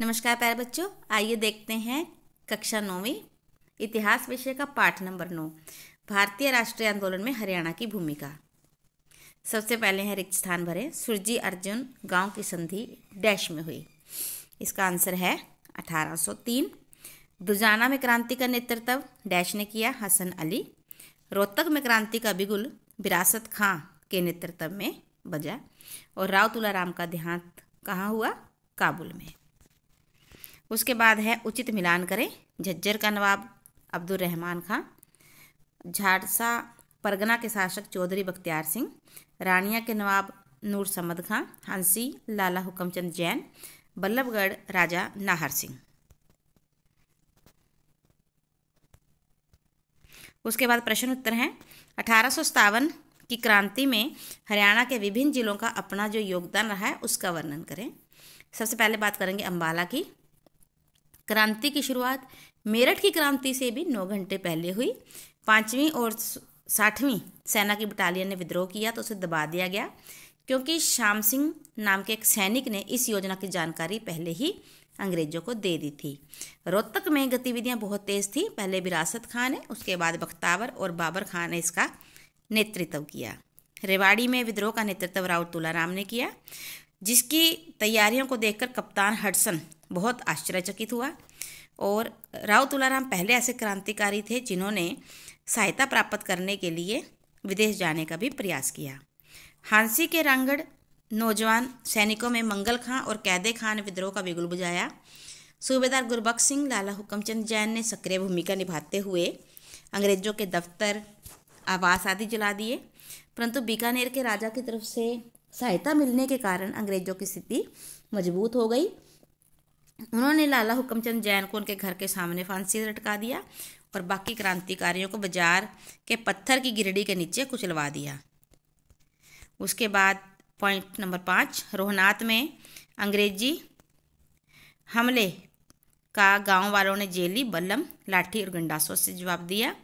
नमस्कार प्यारे बच्चों आइए देखते हैं कक्षा नौवीं इतिहास विषय का पाठ नंबर नौ भारतीय राष्ट्रीय आंदोलन में हरियाणा की भूमिका सबसे पहले है रिक्त स्थान भरे सुरजी अर्जुन गांव की संधि डैश में हुई इसका आंसर है 1803 दुजाना में क्रांति का नेतृत्व डैश ने किया हसन अली रोहतक में क्रांति का बिगुल विरासत खां के नेतृत्व में बजा और राव तुलाराम का देहांत कहाँ हुआ काबुल में उसके बाद है उचित मिलान करें झज्जर का नवाब अब्दुल रहमान खां झाड़सा परगना के शासक चौधरी बख्तियार सिंह रानिया के नवाब नूर समद खां हंसी लाला हुकमचंद जैन बल्लभगढ़ राजा नाहर सिंह उसके बाद प्रश्न उत्तर हैं अठारह की क्रांति में हरियाणा के विभिन्न जिलों का अपना जो योगदान रहा है उसका वर्णन करें सबसे पहले बात करेंगे अम्बाला की क्रांति की शुरुआत मेरठ की क्रांति से भी नौ घंटे पहले हुई पाँचवीं और साठवीं सेना की बटालियन ने विद्रोह किया तो उसे दबा दिया गया क्योंकि श्याम सिंह नाम के एक सैनिक ने इस योजना की जानकारी पहले ही अंग्रेजों को दे दी थी रोहतक में गतिविधियां बहुत तेज थी पहले विरासत खान ने उसके बाद बख्तावर और बाबर खां ने इसका नेतृत्व किया रेवाड़ी में विद्रोह का नेतृत्व राव तुलाराम ने किया जिसकी तैयारियों को देखकर कप्तान हडसन बहुत आश्चर्यचकित हुआ और राव तुलाराम पहले ऐसे क्रांतिकारी थे जिन्होंने सहायता प्राप्त करने के लिए विदेश जाने का भी प्रयास किया हांसी के रंगड़ नौजवान सैनिकों में मंगल खां और कैदे खां ने विद्रोह का बिगुल बुझाया सूबेदार गुरबख्श सिंह लाला हुकमचंद जैन ने सक्रिय भूमिका निभाते हुए अंग्रेजों के दफ्तर आवास आदि जला दिए परंतु बीकानेर के राजा की तरफ से सहायता मिलने के कारण अंग्रेजों की स्थिति मजबूत हो गई उन्होंने लाला हुक्मचंद जैन को उनके घर के सामने फांसी लटका दिया और बाकी क्रांतिकारियों को बाजार के पत्थर की गिरडी के नीचे कुचलवा दिया उसके बाद पॉइंट नंबर पाँच रोहनाथ में अंग्रेजी हमले का गांव वालों ने जेली बल्लम लाठी और गंडासों से जवाब दिया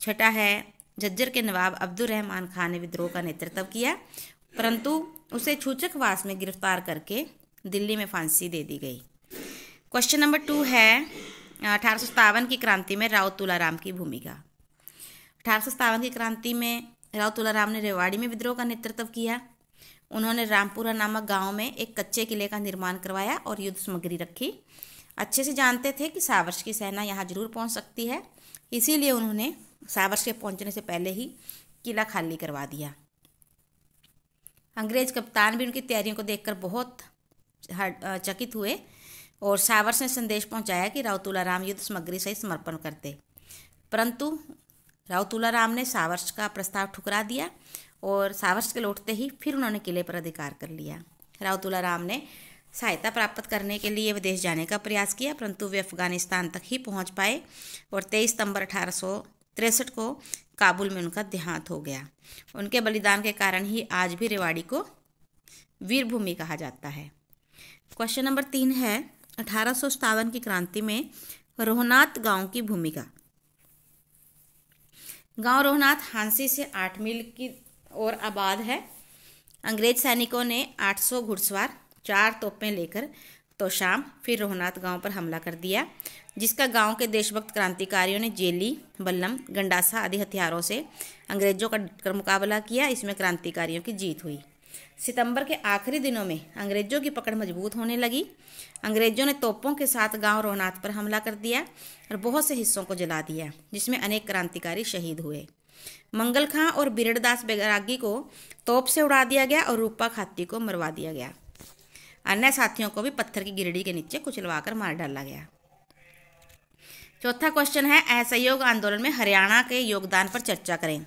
छठा है झज्जर के नवाब अब्दुल रहमान खान ने विद्रोह का नेतृत्व किया परंतु उसे छूचकवास में गिरफ्तार करके दिल्ली में फांसी दे दी गई क्वेश्चन नंबर टू है अठारह की क्रांति में राव तुलाराम की भूमिका अठारह की क्रांति में राव तुलाराम ने रेवाड़ी में विद्रोह का नेतृत्व किया उन्होंने रामपुरा नामक गांव में एक कच्चे किले का निर्माण करवाया और युद्ध सामग्री रखी अच्छे से जानते थे कि सावर्ष की सेना यहाँ जरूर पहुँच सकती है इसीलिए उन्होंने सावर्ष के पहुँचने से पहले ही किला खाली करवा दिया अंग्रेज कप्तान भी उनकी तैयारियों को देखकर बहुत चकित हुए और सावर्स ने संदेश पहुंचाया कि राव तुलाराम युद्ध सामग्री सहित समर्पण करते परंतु राव तुलाराम ने सावर्स का प्रस्ताव ठुकरा दिया और सावर्स के लौटते ही फिर उन्होंने किले पर अधिकार कर लिया राव तुलाराम ने सहायता प्राप्त करने के लिए विदेश जाने का प्रयास किया परंतु वे अफगानिस्तान तक ही पहुंच पाए और तेईस सितंबर अठारह को काबुल में उनका देहांत हो गया उनके बलिदान के कारण ही आज भी रेवाड़ी को वीरभूमि कहा जाता है क्वेश्चन नंबर तीन है अठारह की क्रांति में रोहनाथ गांव की भूमिका गांव रोहनाथ हांसी से आठ मील की ओर आबाद है अंग्रेज सैनिकों ने 800 घुड़सवार चार तोपें लेकर तो शाम फिर रोहनाथ गांव पर हमला कर दिया जिसका गांव के देशभक्त क्रांतिकारियों ने जेली बल्लम गंडासा आदि हथियारों से अंग्रेजों का डटकर मुकाबला किया इसमें क्रांतिकारियों की जीत हुई सितंबर के आखिरी दिनों में अंग्रेजों की पकड़ मजबूत होने लगी अंग्रेजों ने तोपों के साथ गांव रोहनाथ पर हमला कर दिया और बहुत से हिस्सों को जला दिया जिसमें अनेक क्रांतिकारी शहीद हुए मंगल खां और बिरड़दास बैरागी को तोप से उड़ा दिया गया और रूपा खाती को मरवा दिया गया अन्य साथियों को भी पत्थर की गिरडी के नीचे कुचलवा कर मार डाला गया चौथा क्वेश्चन है असहयोग आंदोलन में हरियाणा के योगदान पर चर्चा करें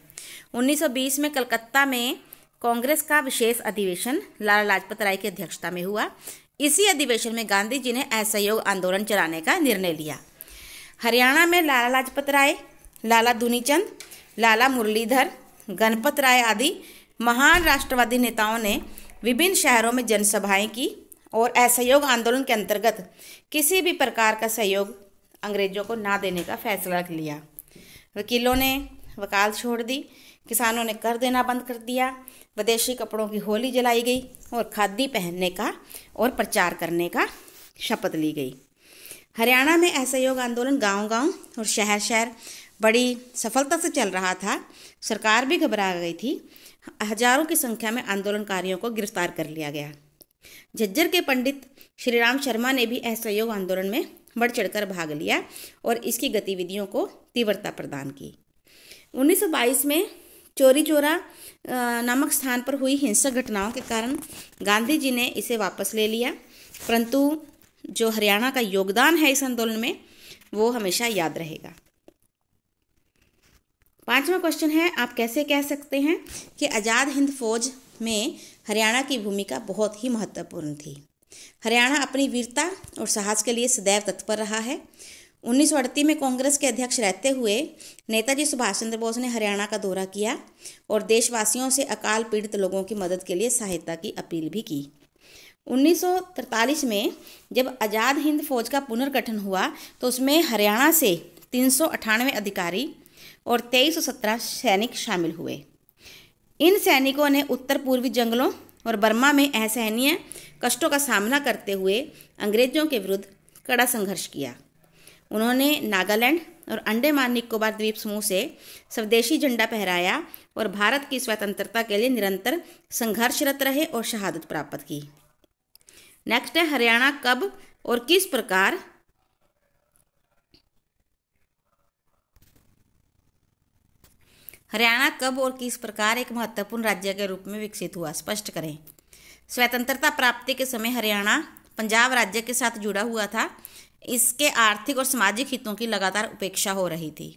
1920 में कलकत्ता में कांग्रेस का विशेष अधिवेशन लाला लाजपत राय की अध्यक्षता में हुआ इसी अधिवेशन में गांधी जी ने असहयोग आंदोलन चलाने का निर्णय लिया हरियाणा में लाला लाजपत राय लाला दुनीचंद लाला मुरलीधर गणपत राय आदि महान राष्ट्रवादी नेताओं ने विभिन्न शहरों में जनसभाएं की और असहयोग आंदोलन के अंतर्गत किसी भी प्रकार का सहयोग अंग्रेजों को ना देने का फैसला लिया वकीलों ने वकाल छोड़ दी किसानों ने कर देना बंद कर दिया विदेशी कपड़ों की होली जलाई गई और खादी पहनने का और प्रचार करने का शपथ ली गई हरियाणा में असहयोग आंदोलन गांव-गांव और शहर-शहर बड़ी सफलता से चल रहा था सरकार भी घबरा गई थी हजारों की संख्या में आंदोलनकारियों को गिरफ्तार कर लिया गया झज्जर के पंडित श्री राम शर्मा ने भी असहयोग आंदोलन में बढ़ चढ़कर भाग लिया और इसकी गतिविधियों को तीव्रता प्रदान की 1922 में चोरी चोरा नामक स्थान पर हुई हिंसक घटनाओं के कारण गांधी जी ने इसे वापस ले लिया परंतु जो हरियाणा का योगदान है इस आंदोलन में वो हमेशा याद रहेगा पांचवा क्वेश्चन है आप कैसे कह सकते हैं कि आज़ाद हिंद फौज में हरियाणा की भूमिका बहुत ही महत्वपूर्ण थी हरियाणा अपनी वीरता और साहस के लिए सदैव तत्पर रहा है उन्नीस में कांग्रेस के अध्यक्ष रहते हुए नेताजी सुभाष चंद्र बोस ने हरियाणा का दौरा किया और देशवासियों से अकाल पीड़ित लोगों की मदद के लिए सहायता की अपील भी की 1943 में जब आज़ाद हिंद फौज का पुनर्गठन हुआ तो उसमें हरियाणा से तीन अधिकारी और तेईस सैनिक शामिल हुए इन सैनिकों ने उत्तर पूर्वी जंगलों और बर्मा में असहनीय कष्टों का सामना करते हुए अंग्रेजों के विरुद्ध कड़ा संघर्ष किया उन्होंने नागालैंड और अंडेमान निकोबार द्वीप समूह से स्वदेशी झंडा फहराया और भारत की स्वतंत्रता के लिए निरंतर संघर्षरत रहे और शहादत प्राप्त की नेक्स्ट है हरियाणा कब और किस प्रकार हरियाणा कब और किस प्रकार एक महत्वपूर्ण राज्य के रूप में विकसित हुआ स्पष्ट करें स्वतंत्रता प्राप्ति के समय हरियाणा पंजाब राज्य के साथ जुड़ा हुआ था इसके आर्थिक और सामाजिक हितों की लगातार उपेक्षा हो रही थी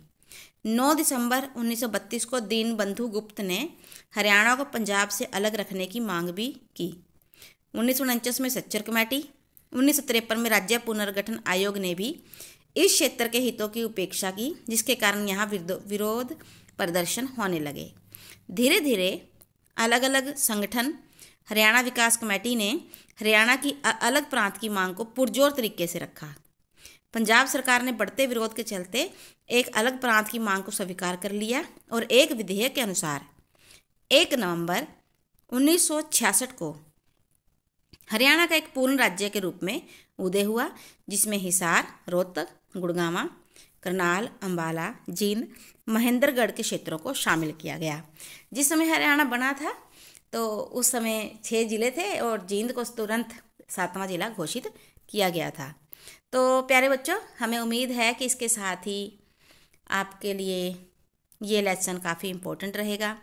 9 दिसंबर 1932 को दीन बंधु गुप्त ने हरियाणा को पंजाब से अलग रखने की मांग भी की उन्नीस में सच्चर कमेटी उन्नीस में राज्य पुनर्गठन आयोग ने भी इस क्षेत्र के हितों की उपेक्षा की जिसके कारण यहाँ विरोध प्रदर्शन होने लगे धीरे धीरे अलग अलग संगठन हरियाणा विकास कमेटी ने हरियाणा की अलग प्रांत की मांग को पुरजोर तरीके से रखा पंजाब सरकार ने बढ़ते विरोध के चलते एक अलग प्रांत की मांग को स्वीकार कर लिया और एक विधेयक के अनुसार एक नवंबर 1966 को हरियाणा का एक पूर्ण राज्य के रूप में उदय हुआ जिसमें हिसार रोहतक गुड़गावा करनाल अंबाला जींद महेंद्रगढ़ के क्षेत्रों को शामिल किया गया जिस समय हरियाणा बना था तो उस समय छः जिले थे और जींद को तुरंत सातवां जिला घोषित किया गया था तो प्यारे बच्चों हमें उम्मीद है कि इसके साथ ही आपके लिए ये लेसन काफ़ी इम्पोर्टेंट रहेगा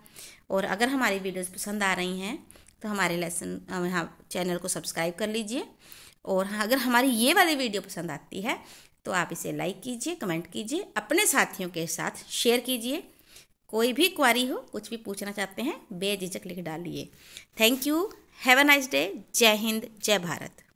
और अगर हमारी वीडियोस पसंद आ रही हैं तो हमारे लेसन हम चैनल को सब्सक्राइब कर लीजिए और हाँ, अगर हमारी ये वाली वीडियो पसंद आती है तो आप इसे लाइक कीजिए कमेंट कीजिए अपने साथियों के साथ शेयर कीजिए कोई भी क्वारी हो कुछ भी पूछना चाहते हैं बेझिझक लिख डालिए thank you have a nice day Jai Hind जय भारत